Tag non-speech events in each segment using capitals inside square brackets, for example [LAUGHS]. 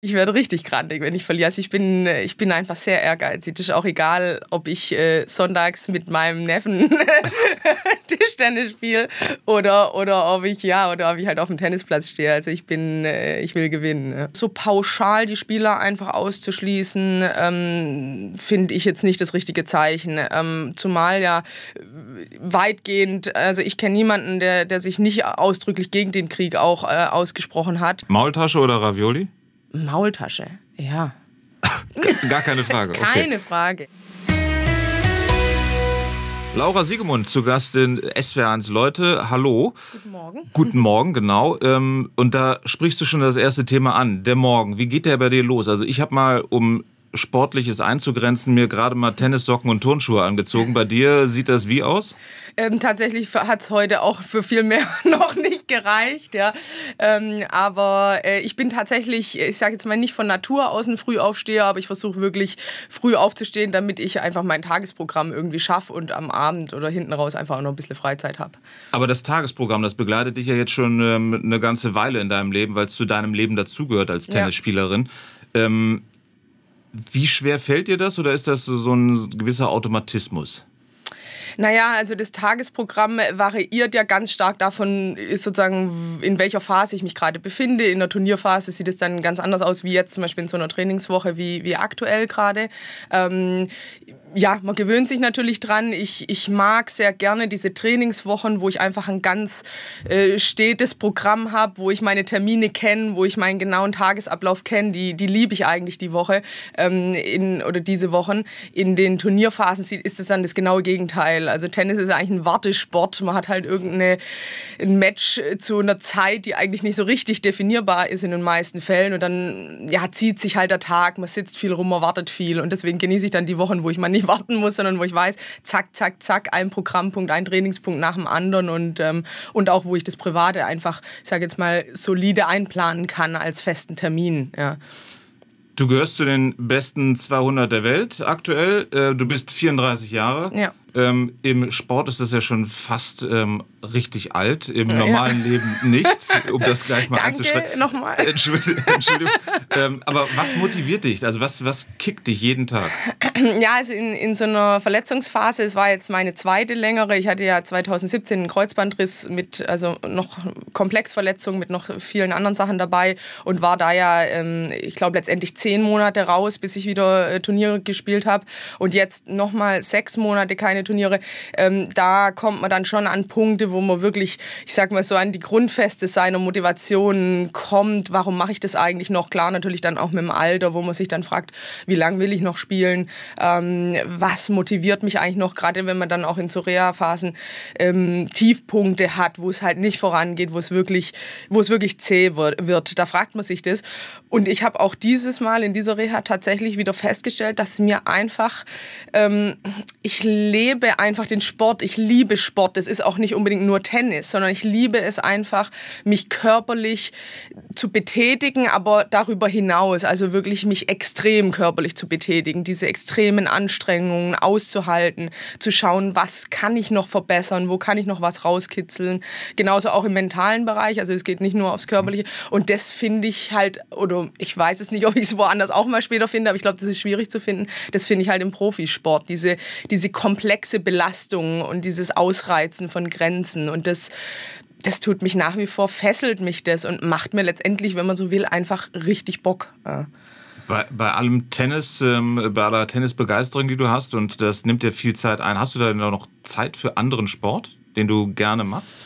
Ich werde richtig grantig, wenn ich verliere. Also ich bin, äh, ich bin einfach sehr ehrgeizig. Es ist auch egal, ob ich äh, sonntags mit meinem Neffen [LAUGHS] Tischtennis spiele oder, oder ob ich ja oder ob ich halt auf dem Tennisplatz stehe. Also ich bin, äh, ich will gewinnen. So pauschal die Spieler einfach auszuschließen, ähm, finde ich jetzt nicht das richtige Zeichen. Ähm, zumal ja äh, weitgehend, also ich kenne niemanden, der, der sich nicht ausdrücklich gegen den Krieg auch äh, ausgesprochen hat. Maultasche oder Ravioli? Maultasche, ja. [LAUGHS] Gar keine Frage. Okay. Keine Frage. Laura Siegemund zu Gast in SWR1 Leute. Hallo. Guten Morgen. Guten Morgen, genau. Ähm, und da sprichst du schon das erste Thema an, der Morgen. Wie geht der bei dir los? Also ich habe mal um Sportliches einzugrenzen, mir gerade mal Tennissocken und Turnschuhe angezogen. Bei dir sieht das wie aus? Ähm, tatsächlich hat es heute auch für viel mehr [LAUGHS] noch nicht gereicht. Ja. Ähm, aber äh, ich bin tatsächlich, äh, ich sage jetzt mal nicht von Natur aus ein Frühaufsteher, aber ich versuche wirklich früh aufzustehen, damit ich einfach mein Tagesprogramm irgendwie schaffe und am Abend oder hinten raus einfach auch noch ein bisschen Freizeit habe. Aber das Tagesprogramm, das begleitet dich ja jetzt schon ähm, eine ganze Weile in deinem Leben, weil es zu deinem Leben dazugehört als Tennisspielerin. Ja. Ähm, wie schwer fällt dir das oder ist das so ein gewisser Automatismus? Naja, also das Tagesprogramm variiert ja ganz stark davon, ist sozusagen, in welcher Phase ich mich gerade befinde. In der Turnierphase sieht es dann ganz anders aus, wie jetzt zum Beispiel in so einer Trainingswoche, wie, wie aktuell gerade. Ähm, ja, man gewöhnt sich natürlich dran. Ich, ich mag sehr gerne diese Trainingswochen, wo ich einfach ein ganz äh, stetes Programm habe, wo ich meine Termine kenne, wo ich meinen genauen Tagesablauf kenne. Die, die liebe ich eigentlich die Woche ähm, in, oder diese Wochen. In den Turnierphasen ist es dann das genaue Gegenteil weil also Tennis ist eigentlich ein Wartesport. Man hat halt irgendein Match zu einer Zeit, die eigentlich nicht so richtig definierbar ist in den meisten Fällen. Und dann ja, zieht sich halt der Tag, man sitzt viel rum, man wartet viel. Und deswegen genieße ich dann die Wochen, wo ich mal nicht [LAUGHS] warten muss, sondern wo ich weiß, zack, zack, zack, ein Programmpunkt, ein Trainingspunkt nach dem anderen. Und, ähm, und auch, wo ich das Private einfach, ich sage jetzt mal, solide einplanen kann als festen Termin. Ja. Du gehörst zu den besten 200 der Welt aktuell. Äh, du bist 34 Jahre. Ja. Ähm, Im Sport ist das ja schon fast ähm, richtig alt, im ja, normalen ja. Leben nichts, um das gleich mal [LAUGHS] Danke, anzuschreiben. nochmal. [LAUGHS] Entschuldigung. Entschuldigung. ähm, aber was motiviert dich? Also was, was kickt dich jeden Tag? [CLEARS THROAT] Ja, also in, in so einer Verletzungsphase, es war jetzt meine zweite längere. Ich hatte ja 2017 einen Kreuzbandriss mit, also noch Komplexverletzung mit noch vielen anderen Sachen dabei und war da ja, ähm, ich glaube, letztendlich zehn Monate raus, bis ich wieder äh, Turniere gespielt habe. Und jetzt nochmal sechs Monate keine Turniere. Ähm, da kommt man dann schon an Punkte, Punkte, wo man wirklich, ich sag mal so, an die Grundfeste seiner Motivation kommt. Warum mache ich das eigentlich noch? Klar, natürlich dann auch mit dem Alter, wo man sich dann fragt, wie lange will ich noch spielen? Ähm, was motiviert mich eigentlich noch? Gerade wenn man dann auch in so Reha-Phasen ähm, Tiefpunkte hat, wo es halt nicht vorangeht, wo es wirklich, wo es wirklich zäh wird. Da fragt man sich das. Und ich habe auch dieses Mal in dieser Reha tatsächlich wieder festgestellt, dass mir einfach, ähm, ich lebe einfach den Sport, ich liebe Sport. Das ist auch nicht unbedingt unbedingt nur Tennis, sondern ich liebe es einfach, mich körperlich zu betätigen, aber darüber hinaus, also wirklich mich extrem körperlich zu betätigen, diese extremen Anstrengungen auszuhalten, zu schauen, was kann ich noch verbessern, wo kann ich noch was rauskitzeln. Genauso auch im mentalen Bereich, also es geht nicht nur aufs Körperliche. Mhm. Und das finde ich halt, oder ich weiß es nicht, ob ich es woanders auch mal später finde, aber ich glaube, das ist schwierig zu finden. Das finde ich halt im Profisport, diese, diese komplexe Belastung und dieses Ausreizen von Grenzen Grenzen und das das tut mich nach wie vor, fesselt mich das und macht mir letztendlich, wenn man so will, einfach richtig Bock. Ja. Bei, bei allem Tennis, ähm, bei aller Tennisbegeisterung, die du hast, und das nimmt dir viel Zeit ein, hast du da noch Zeit für anderen Sport, den du gerne machst?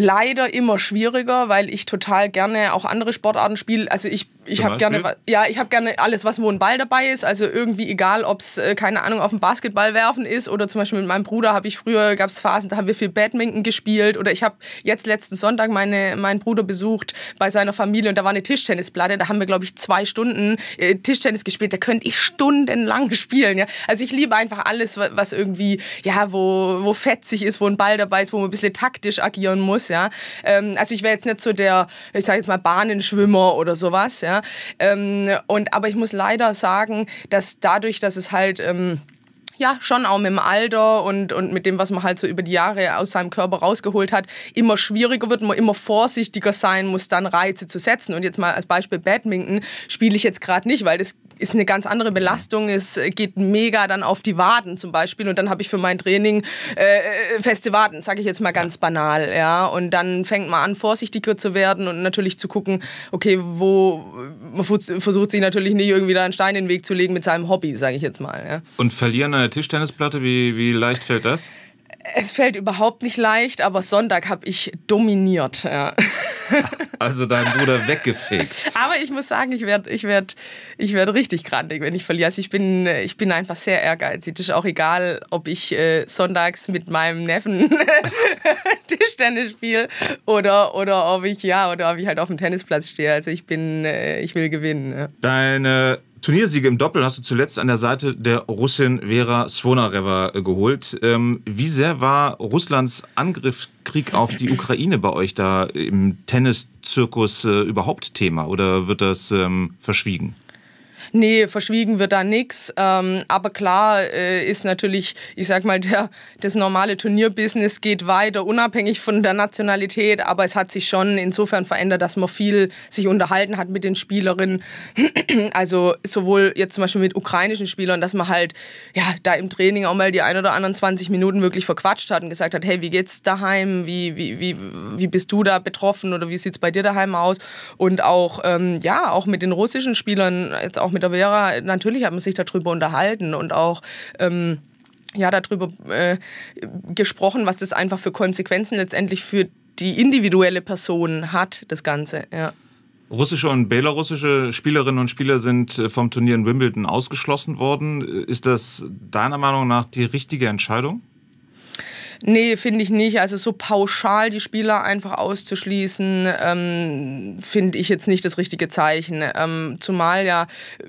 leider immer schwieriger, weil ich total gerne auch andere Sportarten spiele. Also ich, ich habe gerne, ja, ich gerne alles, was wo ein Ball dabei ist. Also irgendwie egal, ob es äh, keine Ahnung auf dem Basketball werfen ist oder zum Beispiel mit meinem Bruder habe ich früher gab es Phasen, da haben wir viel Badminton gespielt oder ich habe jetzt letzten Sonntag meine meinen Bruder besucht bei seiner Familie und da war eine Tischtennisplatte. Da haben wir glaube ich zwei Stunden äh, Tischtennis gespielt. Da könnte ich stundenlang [LAUGHS] spielen. Ja? Also ich liebe einfach alles, was irgendwie ja wo wo fetzig ist, wo ein Ball dabei ist, wo man ein bisschen taktisch agieren muss ja. Ähm, also ich wäre jetzt nicht so der, ich sage jetzt mal Bahnenschwimmer oder sowas, ja. Ähm, und aber ich muss leider sagen, dass dadurch, dass es halt ähm, ja, schon auch mit dem Alter und, und mit dem, was man halt so über die Jahre aus seinem Körper rausgeholt hat, immer schwieriger wird, man immer vorsichtiger sein muss, dann Reize zu setzen. Und jetzt mal als Beispiel Badminton spiele ich jetzt gerade nicht, weil das ist eine ganz andere Belastung, es geht mega dann auf die Waden zum Beispiel und dann habe ich für mein Training äh, äh feste Waden, sage ich jetzt mal ganz banal, ja. Und dann fängt man an, vorsichtiger zu werden und natürlich zu gucken, okay, wo man versucht sich natürlich nicht irgendwie da einen Stein in den Weg zu legen mit seinem Hobby, sage ich jetzt mal. Ja? Und verlieren der Tischtennisplatte, wie, wie leicht fällt das? Es fällt überhaupt nicht leicht, aber Sonntag habe ich dominiert. Ja. [LAUGHS] Also dein Bruder weggefegt. Aber ich muss sagen, ich werde ich werd, ich werd richtig grantig, wenn ich verliere. Also ich bin, ich bin einfach sehr ehrgeizig. Es ist auch egal, ob ich äh, sonntags mit meinem Neffen [LAUGHS] Tischtennis spiele oder, oder ob ich ja oder ob ich halt auf dem Tennisplatz stehe. Also ich bin, äh, ich will gewinnen. Ja. Deine Turniersiege im Doppel hast du zuletzt an der Seite der Russin Vera Svonareva äh, geholt. Ähm, wie sehr war Russlands Angriffskrieg auf die Ukraine bei euch da im Tenniszirkus äh, überhaupt Thema oder wird das ähm, verschwiegen? Nee, verschwiegen wird da nichts. Ähm, aber klar äh, ist natürlich, ich sag mal, der, das normale Turnierbusiness geht weiter, unabhängig von der Nationalität. Aber es hat sich schon insofern verändert, dass man viel sich unterhalten hat mit den Spielerinnen. [CLEARS THROAT] Also sowohl jetzt zum Beispiel mit ukrainischen Spielern, dass man halt ja, da im Training auch mal die ein oder anderen 20 Minuten wirklich verquatscht hat und gesagt hat, hey, wie geht's daheim? Wie, wie, wie, wie bist du da betroffen oder wie sieht's bei dir daheim aus? Und auch, ähm, ja, auch mit den russischen Spielern, jetzt auch mit mit der Vera, natürlich hat man sich darüber unterhalten und auch ähm, ja, darüber äh, gesprochen, was das einfach für Konsequenzen letztendlich für die individuelle Person hat, das Ganze. Ja. Russische und belarussische Spielerinnen und Spieler sind äh, vom Turnier in Wimbledon ausgeschlossen worden. Ist das deiner Meinung nach die richtige Entscheidung? Nee, finde ich nicht. Also so pauschal die Spieler einfach auszuschließen, ähm, finde ich jetzt nicht das richtige Zeichen. Ähm, zumal ja äh,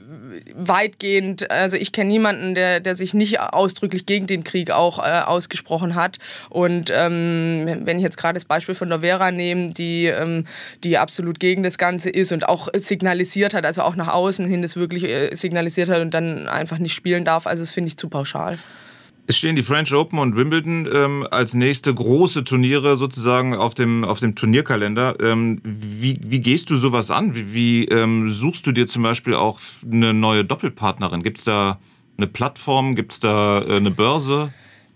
weitgehend, also ich kenne niemanden, der, der sich nicht ausdrücklich gegen den Krieg auch äh, ausgesprochen hat. Und ähm, wenn ich jetzt gerade das Beispiel von der Vera nehme, die, ähm, die absolut gegen das Ganze ist und auch signalisiert hat, also auch nach außen hin das wirklich äh, signalisiert hat und dann einfach nicht spielen darf, also das finde ich zu pauschal. Es stehen die French Open und Wimbledon ähm, als nächste große Turniere sozusagen auf dem, auf dem Turnierkalender. Ähm, wie, wie gehst du sowas an? Wie, wie ähm, suchst du dir zum Beispiel auch eine neue Doppelpartnerin? Gibt es da eine Plattform? Gibt es da äh, eine Börse?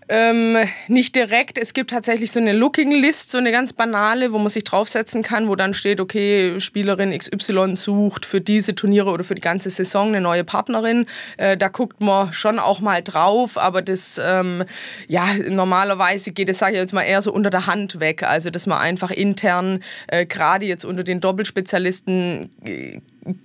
Ähm, nicht direkt. Es gibt tatsächlich so eine Looking List, so eine ganz banale, wo man sich draufsetzen kann, wo dann steht, okay, Spielerin XY sucht für diese Turniere oder für die ganze Saison eine neue Partnerin. Äh, da guckt man schon auch mal drauf, aber das, ähm, ja, normalerweise geht das, sage ich jetzt mal, eher so unter der Hand weg. Also, dass man einfach intern, äh, gerade jetzt unter den Doppelspezialisten, äh,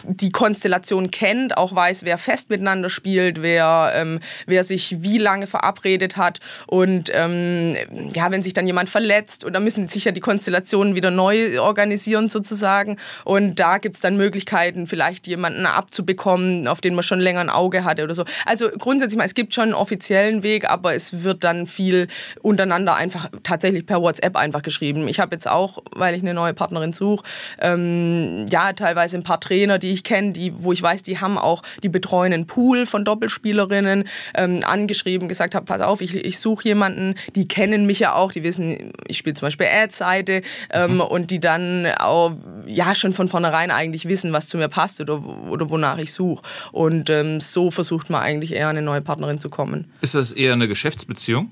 die Konstellation kennt, auch weiß, wer fest miteinander spielt, wer, ähm, wer sich wie lange verabredet hat. Und ähm, ja, wenn sich dann jemand verletzt, und dann müssen sich ja die Konstellationen wieder neu organisieren sozusagen. Und da gibt es dann Möglichkeiten, vielleicht jemanden abzubekommen, auf den man schon länger ein Auge hatte oder so. Also grundsätzlich mal, es gibt schon einen offiziellen Weg, aber es wird dann viel untereinander einfach tatsächlich per WhatsApp einfach geschrieben. Ich habe jetzt auch, weil ich eine neue Partnerin suche, ähm, ja, teilweise ein paar Trainer Trainer, die ich kenne, die, wo ich weiß, die haben auch, die betreuen einen Pool von Doppelspielerinnen ähm, angeschrieben, gesagt habe, pass auf, ich, ich suche jemanden, die kennen mich ja auch, die wissen, ich spiele zum Beispiel Ad-Seite ähm, mhm. und die dann auch ja schon von vornherein eigentlich wissen, was zu mir passt oder, oder wonach ich suche. Und ähm, so versucht man eigentlich eher eine neue Partnerin zu kommen. Ist das eher eine Geschäftsbeziehung?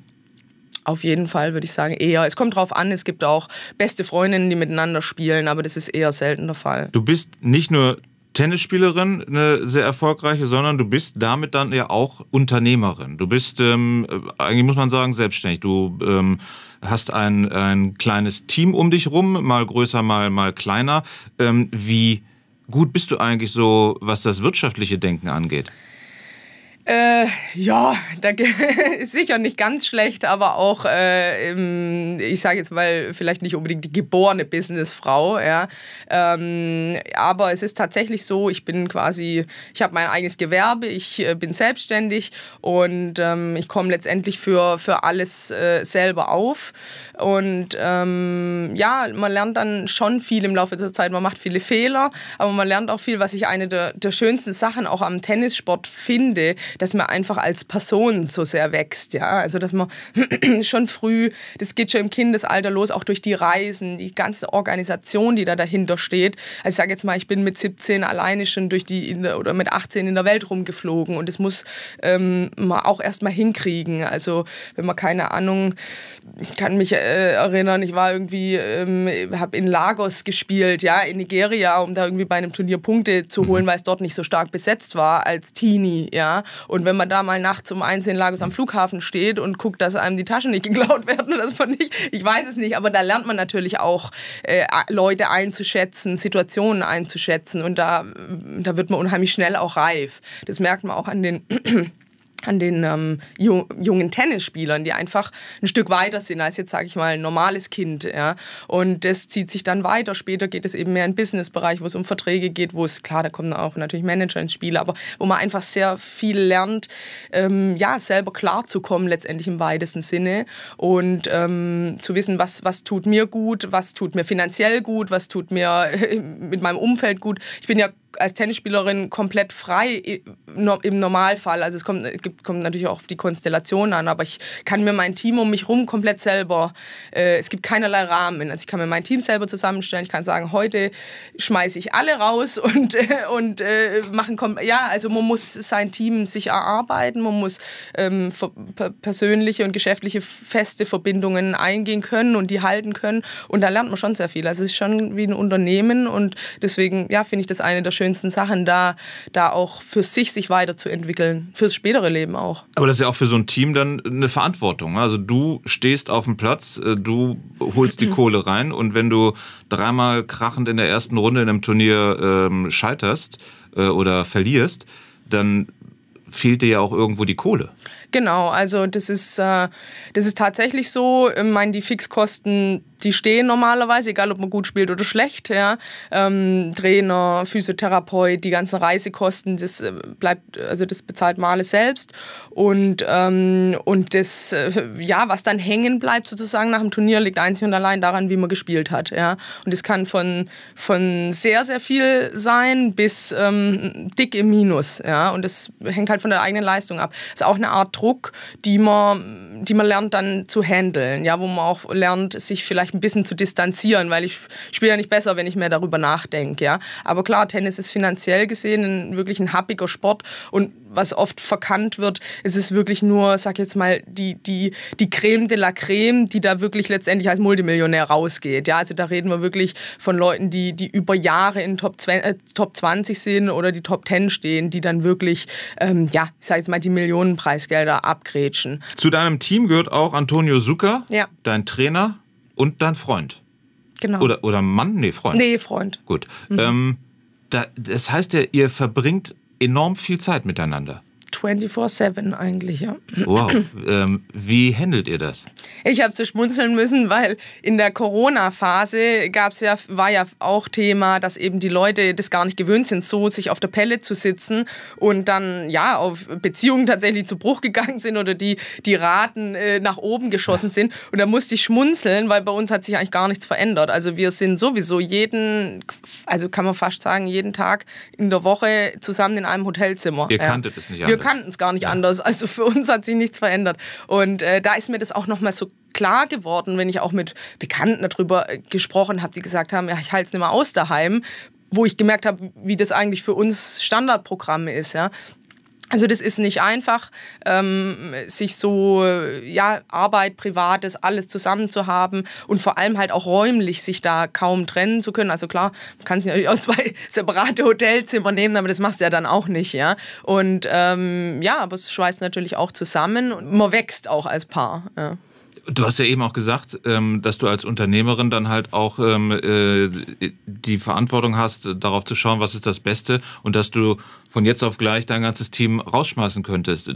Auf jeden Fall würde ich sagen, eher. Es kommt drauf an, es gibt auch beste Freundinnen, die miteinander spielen, aber das ist eher selten der Fall. Du bist nicht nur Tennisspielerin, eine sehr erfolgreiche, sondern du bist damit dann ja auch Unternehmerin. Du bist, ähm, äh, eigentlich muss man sagen, selbstständig. Du ähm, hast ein, ein kleines Team um dich rum, mal größer, mal, mal kleiner. Ähm, wie gut bist du eigentlich so, was das wirtschaftliche Denken angeht? Äh, ja, da [LAUGHS] ist sicher nicht ganz schlecht, aber auch, äh, im, ich sage jetzt mal, vielleicht nicht unbedingt die geborene Businessfrau. Ja. Ähm, aber es ist tatsächlich so, ich bin quasi, ich habe mein eigenes Gewerbe, ich äh, bin selbstständig und ähm, ich komme letztendlich für, für alles äh, selber auf. Und ähm, ja, man lernt dann schon viel im Laufe der Zeit, man macht viele Fehler, aber man lernt auch viel, was ich eine der, der schönsten Sachen auch am Tennissport finde dass man einfach als Person so sehr wächst, ja. Also dass man [CLEARS THROAT] schon früh, das geht schon im Kindesalter los, auch durch die Reisen, die ganze Organisation, die da dahinter steht. Also ich sage jetzt mal, ich bin mit 17 alleine schon durch die oder mit 18 in der Welt rumgeflogen und das muss ähm, man auch erstmal hinkriegen. Also wenn man keine Ahnung, ich kann mich äh, erinnern, ich war irgendwie, ähm, habe in Lagos gespielt, ja, in Nigeria, um da irgendwie bei einem Turnier Punkte zu holen, mhm. weil es dort nicht so stark besetzt war als Teenie, ja. Und wenn man da mal nachts um eins in Lagos am Flughafen steht und guckt, dass einem die Taschen nicht [LAUGHS] geklaut werden oder das von nicht, ich weiß es nicht, aber da lernt man natürlich auch äh, Leute einzuschätzen, Situationen einzuschätzen und da, da wird man unheimlich schnell auch reif. Das merkt man auch an den an den ähm, jungen Tennisspielern, die einfach ein Stück weiter sind als jetzt, sage ich mal, ein normales Kind. Ja? Und das zieht sich dann weiter. Später geht es eben mehr in den Businessbereich, wo es um Verträge geht, wo es, klar, da kommen auch natürlich Manager ins Spiel, aber wo man einfach sehr viel lernt, ähm, ja, selber klarzukommen, letztendlich im weitesten Sinne. Und ähm, zu wissen, was, was tut mir gut, was tut mir finanziell gut, was tut mir [LAUGHS] mit meinem Umfeld gut. Ich bin ja als Tennisspielerin komplett frei im Normalfall. Also es kommt, äh, kommt natürlich auch auf die Konstellation an, aber ich kann mir mein Team um mich rum komplett selber, äh, es gibt keinerlei Rahmen. Also ich kann mir mein Team selber zusammenstellen. Ich kann sagen, heute schmeiße ich alle raus [LAUGHS] und, äh, und äh, machen, ja, also man muss sein Team sich erarbeiten, man muss ähm, persönliche und geschäftliche feste Verbindungen eingehen können und die halten können und da lernt man schon sehr viel. Also es ist schon wie ein Unternehmen und deswegen, ja, finde ich das eine der schönsten Sachen, da, da auch für sich sich weiterzuentwickeln, fürs spätere Leben auch. Aber das ist ja auch für so ein Team dann eine Verantwortung. Ne? Also du stehst auf dem Platz, äh, du holst die [CLEARS THROAT] Kohle rein und wenn du dreimal krachend in der ersten Runde in einem Turnier ähm, scheiterst äh, oder verlierst, dann fehlt dir ja auch irgendwo die Kohle. Genau, also das ist, äh, das ist tatsächlich so. Ich meine, die Fixkosten, die stehen normalerweise, egal ob man gut spielt oder schlecht. Ja. Ähm, Trainer, Physiotherapeut, die ganzen Reisekosten, das äh, bleibt, also das bezahlt Male selbst. Und, ähm, und das, äh, ja, was dann hängen bleibt sozusagen nach dem Turnier, liegt einzig und allein daran, wie man gespielt hat. Ja. Und das kann von, von sehr, sehr viel sein bis ähm, dick im Minus. Ja. Und das hängt halt von der eigenen Leistung ab. Das ist auch eine Art Druck, die man, die man lernt dann zu handeln, ja, wo man auch lernt, sich vielleicht ein bisschen zu distanzieren, weil ich spiele ja nicht besser, wenn ich mehr darüber nachdenke, ja. Aber klar, Tennis ist finanziell gesehen ein, wirklich ein happiger Sport und was oft verkannt wird, ist es wirklich nur, sag jetzt mal, die, die, die Creme de la Creme, die da wirklich letztendlich als Multimillionär rausgeht. Ja, also da reden wir wirklich von Leuten, die, die über Jahre in Top 20, äh, Top 20 sind oder die Top 10 stehen, die dann wirklich, ähm, ja, ich sag jetzt mal, die Millionenpreisgelder abgrätschen. Zu deinem Team gehört auch Antonio Zucker, ja. dein Trainer und dein Freund. Genau. Oder, oder Mann? Nee, Freund. Nee, Freund. Gut. Mhm. Ähm, da, das heißt ja, ihr verbringt enorm viel Zeit miteinander. 24-7 eigentlich, ja. Wow. Ähm, wie handelt ihr das? Ich habe zu so schmunzeln müssen, weil in der Corona-Phase gab's ja, war ja auch Thema, dass eben die Leute das gar nicht gewöhnt sind, so sich auf der Pelle zu sitzen und dann ja auf Beziehungen tatsächlich zu Bruch gegangen sind oder die, die Raten äh, nach oben geschossen sind. Und da musste ich schmunzeln, weil bei uns hat sich eigentlich gar nichts verändert. Also wir sind sowieso jeden, also kann man fast sagen, jeden Tag in der Woche zusammen in einem Hotelzimmer. Ihr kanntet es nicht anders. Wir kannten es gar nicht ja. anders. Also für uns hat sich nichts verändert. Und äh, da ist mir das auch nochmal so klar geworden, wenn ich auch mit Bekannten darüber äh, gesprochen habe, die gesagt haben, ja, ich halte es nicht mehr aus daheim, wo ich gemerkt habe, wie das eigentlich für uns Standardprogramm ist. Ja? Also das ist nicht einfach, ähm, sich so äh, ja Arbeit, Privates, alles zusammen zu haben und vor allem halt auch räumlich sich da kaum trennen zu können. Also klar, man kann sich natürlich auch [LAUGHS] zwei separate Hotelzimmer nehmen, aber das machst du ja dann auch nicht, ja. Und ähm, ja, aber es schweißt natürlich auch zusammen und man wächst auch als Paar. Ja. Du hast ja eben auch gesagt, ähm, dass du als Unternehmerin dann halt auch ähm, äh, die Verantwortung hast, darauf zu schauen, was ist das Beste und dass du von jetzt auf gleich dein ganzes Team rausschmeißen könntest.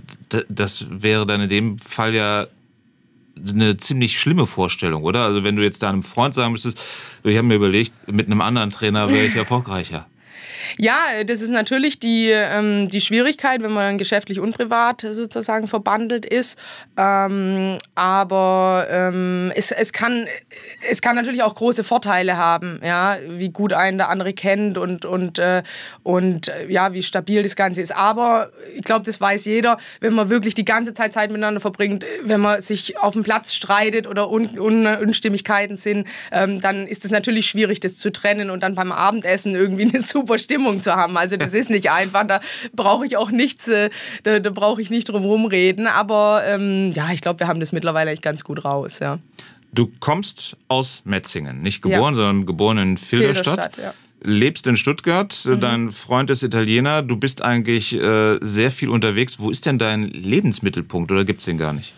Das wäre dann in dem Fall ja eine ziemlich schlimme Vorstellung, oder? Also wenn du jetzt deinem Freund sagen müsstest, ich habe mir überlegt, mit einem anderen Trainer wäre ich erfolgreicher. Ja, das ist natürlich die, ähm, die Schwierigkeit, wenn man geschäftlich und privat sozusagen verbandelt ist. Ähm, aber ähm, es, es, kann, es kann natürlich auch große Vorteile haben, ja, wie gut einen der andere kennt und, und, äh, und ja, wie stabil das Ganze ist. Aber ich glaube, das weiß jeder, wenn man wirklich die ganze Zeit Zeit miteinander verbringt, wenn man sich auf dem Platz streitet oder Un Un Unstimmigkeiten sind, ähm, dann ist es natürlich schwierig, das zu trennen und dann beim Abendessen irgendwie [LAUGHS] eine super Stimmung Stimmung zu haben. Also das ist nicht einfach. Da brauche ich auch nichts, äh, da, da brauche ich nicht drum rumreden. Aber ähm, ja, ich glaube, wir haben das mittlerweile echt ganz gut raus. Ja. Du kommst aus Metzingen, nicht geboren, ja. sondern geboren in Filderstadt. Filderstadt ja. Lebst in Stuttgart, mhm. dein Freund ist Italiener, du bist eigentlich äh, sehr viel unterwegs. Wo ist denn dein Lebensmittelpunkt oder gibt es den gar nicht?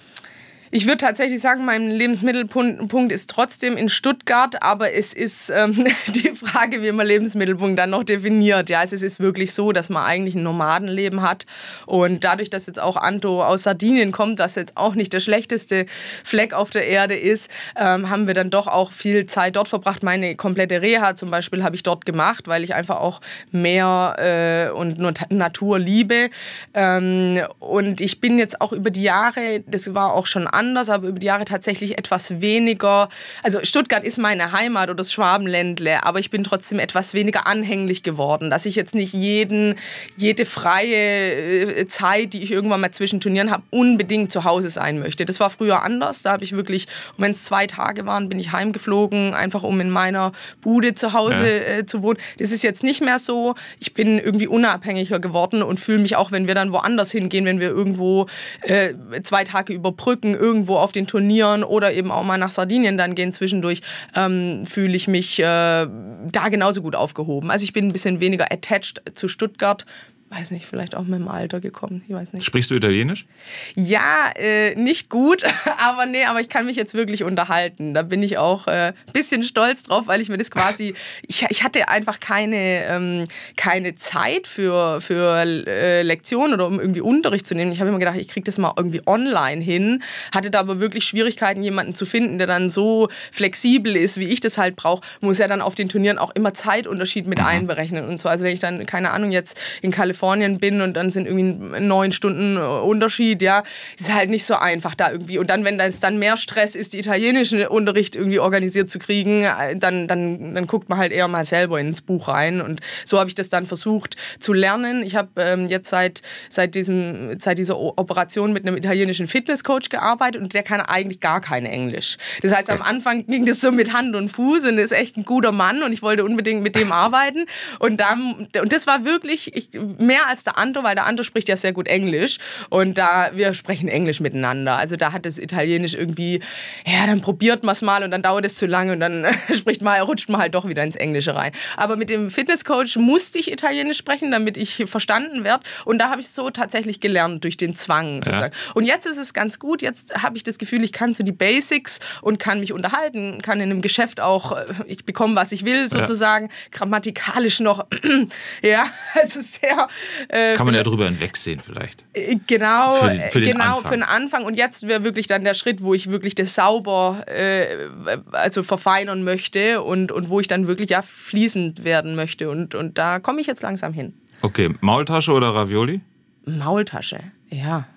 ich würde tatsächlich sagen, mein Lebensmittelpunkt ist trotzdem in Stuttgart, aber es ist ähm, [LAUGHS] die Frage, wie man Lebensmittelpunkt dann noch definiert. Ja, es ist wirklich so, dass man eigentlich ein Nomadenleben hat und dadurch, dass jetzt auch Anto aus Sardinien kommt, das jetzt auch nicht der schlechteste Fleck auf der Erde ist, ähm, haben wir dann doch auch viel Zeit dort verbracht. Meine komplette Reha zum Beispiel habe ich dort gemacht, weil ich einfach auch Meer äh, und Natur liebe. Ähm, und ich bin jetzt auch über die Jahre, das war auch schon anders, aber über die Jahre tatsächlich etwas weniger. Also Stuttgart ist meine Heimat oder das Schwabenländle, aber ich bin trotzdem etwas weniger anhänglich geworden, dass ich jetzt nicht jeden, jede freie äh, Zeit, die ich irgendwann mal zwischen Turnieren habe, unbedingt zu Hause sein möchte. Das war früher anders. Da habe ich wirklich, wenn es zwei Tage waren, bin ich heimgeflogen, einfach um in meiner Bude zu Hause ja. Äh, zu wohnen. Das ist jetzt nicht mehr so. Ich bin irgendwie unabhängiger geworden und fühle mich auch, wenn wir dann woanders hingehen, wenn wir irgendwo äh, zwei Tage überbrücken, irgendwo auf den Turnieren oder eben auch mal nach Sardinien dann gehen zwischendurch, ähm, fühle ich mich äh, da genauso gut aufgehoben. Also ich bin ein bisschen weniger attached zu Stuttgart weiß nicht, vielleicht auch mit dem Alter gekommen. Ich weiß nicht. Sprichst du Italienisch? Ja, äh, nicht gut, [LAUGHS] aber nee, aber ich kann mich jetzt wirklich unterhalten. Da bin ich auch ein äh, bisschen stolz drauf, weil ich mir das quasi, [LAUGHS] ich, ich hatte einfach keine, ähm, keine Zeit für, für äh, Lektionen oder um irgendwie Unterricht zu nehmen. Ich habe immer gedacht, ich kriege das mal irgendwie online hin, hatte da aber wirklich Schwierigkeiten, jemanden zu finden, der dann so flexibel ist, wie ich das halt brauche, muss ja dann auf den Turnieren auch immer Zeitunterschied mit mhm. einberechnen und so. Also wenn ich dann, keine Ahnung, jetzt in Kalifornien Kalifornien bin und dann sind irgendwie neun Stunden äh, Unterschied, ja, ist halt nicht so einfach da irgendwie. Und dann, wenn es dann mehr Stress ist, die italienischen Unterricht irgendwie organisiert zu kriegen, äh, dann, dann, dann guckt man halt eher mal selber ins Buch rein. Und so habe ich das dann versucht zu lernen. Ich habe ähm, jetzt seit, seit, diesem, seit dieser Operation mit einem italienischen Fitnesscoach gearbeitet und der kann eigentlich gar kein Englisch. Das heißt, am Anfang ging das so mit Hand und Fuß und ist echt ein guter Mann und ich wollte unbedingt mit dem [LAUGHS] arbeiten. Und, dann, und das war wirklich, ich, mehr als der andere, weil der andere spricht ja sehr gut Englisch und da wir sprechen Englisch miteinander. Also da hat das Italienisch irgendwie, ja, dann probiert man es mal und dann dauert es zu lange und dann [LAUGHS] spricht mal, rutscht man halt doch wieder ins Englische rein. Aber mit dem Fitnesscoach musste ich Italienisch sprechen, damit ich verstanden werde und da habe ich es so tatsächlich gelernt durch den Zwang sozusagen. Ja. Und jetzt ist es ganz gut, jetzt habe ich das Gefühl, ich kann so die Basics und kann mich unterhalten, kann in einem Geschäft auch, äh, ich bekomme, was ich will sozusagen, ja. grammatikalisch noch, [CLEARS THROAT] ja, [LAUGHS] also sehr äh, Kann man ja drüber hinwegsehen vielleicht. Äh, genau, für den, für den genau, Anfang. für den Anfang. Und jetzt wäre wirklich dann der Schritt, wo ich wirklich das sauber äh, also verfeinern möchte und, und wo ich dann wirklich ja fließend werden möchte. Und, und da komme ich jetzt langsam hin. Okay, Maultasche oder Ravioli? Maultasche, ja.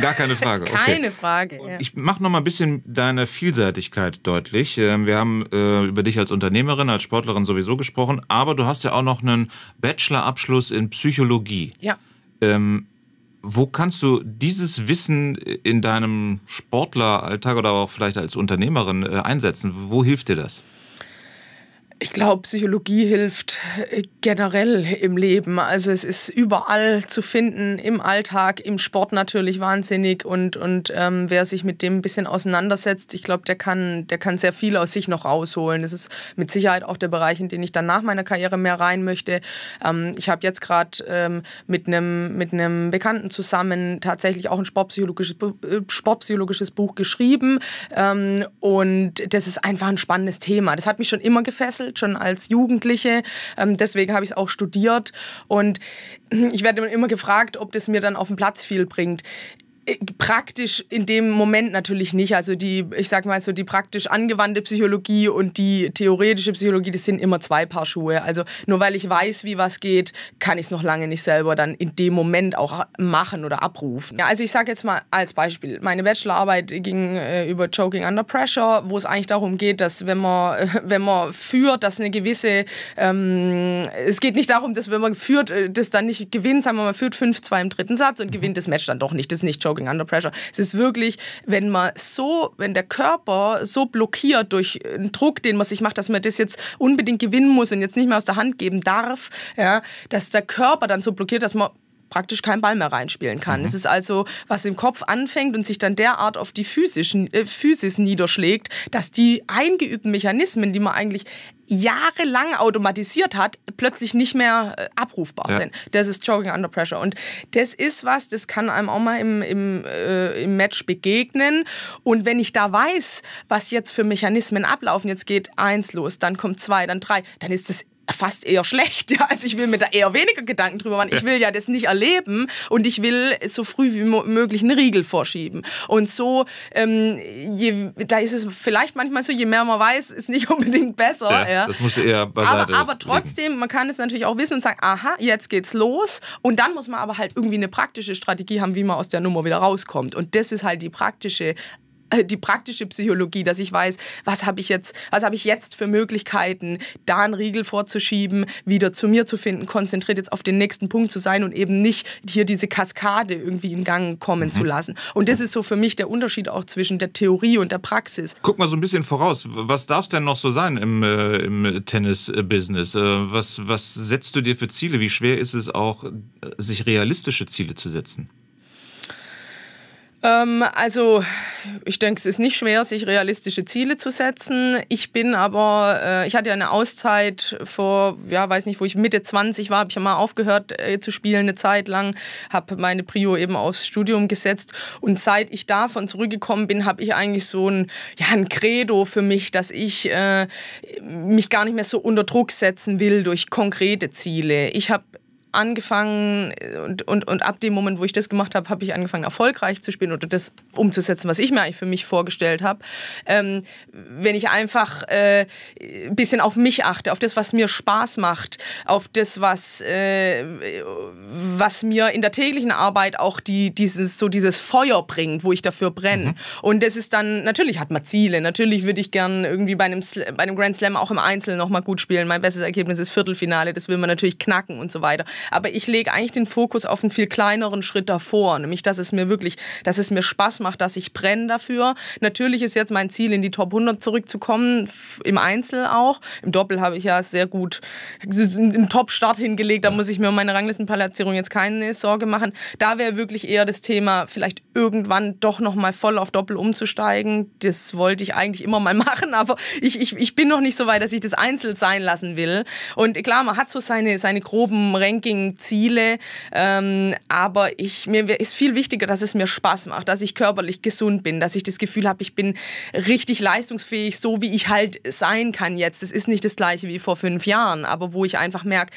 Gar keine Frage. Okay. Keine Frage. Ja. Ich mache noch mal ein bisschen deine Vielseitigkeit deutlich. Ähm, wir haben äh, über dich als Unternehmerin, als Sportlerin sowieso gesprochen, aber du hast ja auch noch einen Bachelorabschluss in Psychologie. Ja. Ähm, wo kannst du dieses Wissen in deinem Sportleralltag oder auch vielleicht als Unternehmerin äh, einsetzen? Wo hilft dir das? Ich glaube, Psychologie hilft äh, generell im Leben. Also es ist überall zu finden, im Alltag, im Sport natürlich wahnsinnig. Und, und ähm, wer sich mit dem ein bisschen auseinandersetzt, ich glaube, der kann, der kann sehr viel aus sich noch rausholen. Das ist mit Sicherheit auch der Bereich, in den ich dann nach meiner Karriere mehr rein möchte. Ähm, ich habe jetzt gerade ähm, mit einem mit Bekannten zusammen tatsächlich auch ein sportpsychologisches, äh, sportpsychologisches Buch geschrieben. Ähm, und das ist einfach ein spannendes Thema. Das hat mich schon immer gefesselt schon als Jugendliche. Ähm, deswegen habe ich es auch studiert. Und ich werde immer gefragt, ob das mir dann auf den Platz viel bringt. Äh, praktisch in dem Moment natürlich nicht. Also die, ich sag mal so, die praktisch angewandte Psychologie und die theoretische Psychologie, das sind immer zwei Paar Schuhe. Also nur weil ich weiß, wie was geht, kann ich es noch lange nicht selber dann in dem Moment auch machen oder abrufen. Ja, also ich sag jetzt mal als Beispiel, meine Bachelorarbeit ging äh, über Choking Under Pressure, wo es eigentlich darum geht, dass wenn man, [LAUGHS] wenn man führt, dass eine gewisse, ähm, es geht nicht darum, dass wenn man führt, äh, das dann nicht gewinnt, sondern man führt 5-2 im dritten Satz und gewinnt das Match dann doch nicht, das ist nicht Choking Jogging Under Pressure. Es ist wirklich, wenn man so, wenn der Körper so blockiert durch einen Druck, den man sich macht, dass man das jetzt unbedingt gewinnen muss und jetzt nicht mehr aus der Hand geben darf, ja, dass der Körper dann so blockiert, dass man praktisch keinen Ball mehr reinspielen kann. Mhm. Es ist also, was im Kopf anfängt und sich dann derart auf die physischen, äh, Physis niederschlägt, dass die eingeübten Mechanismen, die man eigentlich jahrelang automatisiert hat, plötzlich nicht mehr äh, abrufbar ja. sind. Das ist Jogging Under Pressure. Und das ist was, das kann einem auch mal im, im, äh, im Match begegnen. Und wenn ich da weiß, was jetzt für Mechanismen ablaufen, jetzt geht eins los, dann kommt zwei, dann drei, dann ist das fast eher schlecht. [LAUGHS] Ja? Also ich will mir da eher weniger Gedanken drüber machen. Ich will ja das nicht erleben und ich will so früh wie möglich einen Riegel vorschieben. Und so, ähm, je, da ist es vielleicht manchmal so, je mehr man weiß, ist nicht [LAUGHS] unbedingt besser. Ja, ja. Das muss eher beiseite aber, aber trotzdem, legen. man kann es natürlich auch wissen und sagen, aha, jetzt geht's los. Und dann muss man aber halt irgendwie eine praktische Strategie haben, wie man aus der Nummer wieder rauskommt. Und das ist halt die praktische äh, die praktische Psychologie, dass ich weiß, was habe ich jetzt, was habe ich jetzt für Möglichkeiten, da einen Riegel vorzuschieben, wieder zu mir zu finden, konzentriert jetzt auf den nächsten Punkt zu sein und eben nicht hier diese Kaskade irgendwie in Gang kommen mhm. zu lassen. Und das ist so für mich der Unterschied auch zwischen der Theorie und der Praxis. Guck mal so ein bisschen voraus. Was darf es denn noch so sein im, äh, im Tennis-Business? Äh, was, was setzt du dir für Ziele? Wie schwer ist es auch, äh, sich realistische Ziele zu setzen? Ähm, also ich denke, es ist nicht schwer, sich realistische Ziele zu setzen. Ich bin aber, äh, ich hatte ja eine Auszeit vor, ja, weiß nicht, wo ich Mitte 20 war, habe ich ja mal aufgehört äh, zu spielen eine Zeit lang, habe meine Prio eben aufs Studium gesetzt und seit ich davon zurückgekommen bin, habe ich eigentlich so ein, ja, ein Credo für mich, dass ich äh, mich gar nicht mehr so unter Druck setzen will durch konkrete Ziele. Ich habe angefangen äh, und, und, und ab dem Moment, wo ich das gemacht habe, habe ich angefangen, erfolgreich zu spielen oder das umzusetzen, was ich mir eigentlich für mich vorgestellt habe. Ähm, wenn ich einfach äh, ein bisschen auf mich achte, auf das, was mir Spaß macht, auf das, was, äh, was mir in der täglichen Arbeit auch die, dieses, so dieses Feuer bringt, wo ich dafür brenne. Mhm. Und das ist dann, natürlich hat man Ziele, natürlich würde ich gern irgendwie bei einem, bei einem Grand Slam auch im Einzel nochmal gut spielen. Mein bestes Ergebnis ist Viertelfinale, das will man natürlich knacken und so weiter. Aber ich lege eigentlich den Fokus auf einen viel kleineren Schritt davor, nämlich dass es mir wirklich, dass es mir Spaß macht, dass ich brenne dafür. Natürlich ist jetzt mein Ziel, in die Top 100 zurückzukommen, im Einzel auch. Im Doppel habe ich ja sehr gut einen Top-Start hingelegt, da muss ich mir um meine Ranglistenplatzierung jetzt keine Sorge machen. Da wäre wirklich eher das Thema, vielleicht irgendwann doch nochmal voll auf Doppel umzusteigen. Das wollte ich eigentlich immer mal [LAUGHS] machen, aber ich, ich, ich bin noch nicht so weit, dass ich das Einzel sein lassen will. Und klar, man hat so seine, seine groben Rankings Coaching-Ziele, ähm, aber ich, mir ist viel wichtiger, dass es mir Spaß macht, dass ich körperlich gesund bin, dass ich das Gefühl habe, ich bin richtig leistungsfähig, so wie ich halt sein kann jetzt. Das ist nicht das gleiche wie vor fünf Jahren, aber wo ich einfach merke,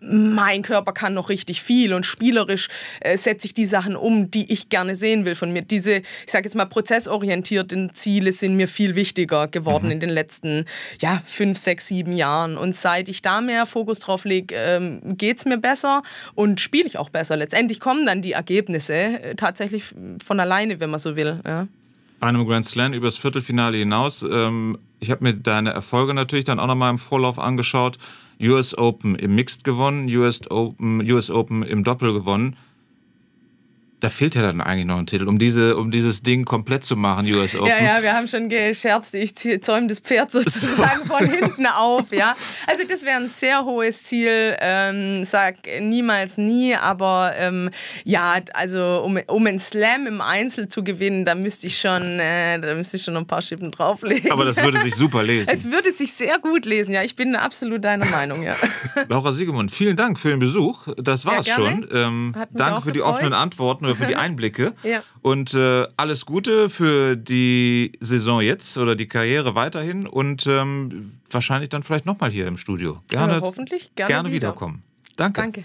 mein Körper kann noch richtig viel und spielerisch äh, setze ich die Sachen um, die ich gerne sehen will von mir. Diese, ich sage jetzt mal, prozessorientierten Ziele sind mir viel wichtiger geworden mhm. in den letzten ja, fünf, sechs, sieben Jahren. Und seit ich da mehr Fokus drauf lege, ähm, geht es mir besser besser und spiele ich auch besser. Letztendlich kommen dann die Ergebnisse äh, tatsächlich von alleine, wenn man so will. Ja. Einem Grand Slam übers Viertelfinale hinaus. Ähm, ich habe mir deine Erfolge natürlich dann auch nochmal im Vorlauf angeschaut. US Open im Mixed gewonnen, US Open, US Open im Doppel gewonnen da fehlt ja dann eigentlich noch ein Titel, um, diese, um dieses Ding komplett zu machen, US Open. Ja, ja, wir haben schon gescherzt, ich zäume das Pferd sozusagen so. von hinten auf, ja. Also das wäre ein sehr hohes Ziel, ähm, sag niemals nie, aber ähm, ja, also um, um einen Slam im Einzel zu gewinnen, da müsste ich schon, äh, da müsste ich schon ein paar Schippen drauflegen. Aber das würde sich super [LAUGHS] lesen. Es würde sich sehr gut lesen, ja, ich bin absolut deiner Meinung, ja. Laura Siegemund, vielen Dank für den Besuch, das war es schon. Ähm, danke für die offenen Antworten Danke für die [LAUGHS] Einblicke. ja. Und äh, alles Gute für die Saison jetzt oder die Karriere weiterhin und ähm, wahrscheinlich dann vielleicht nochmal hier im Studio. Gerne, ja, hoffentlich gerne, gerne wiederkommen. Danke. Danke.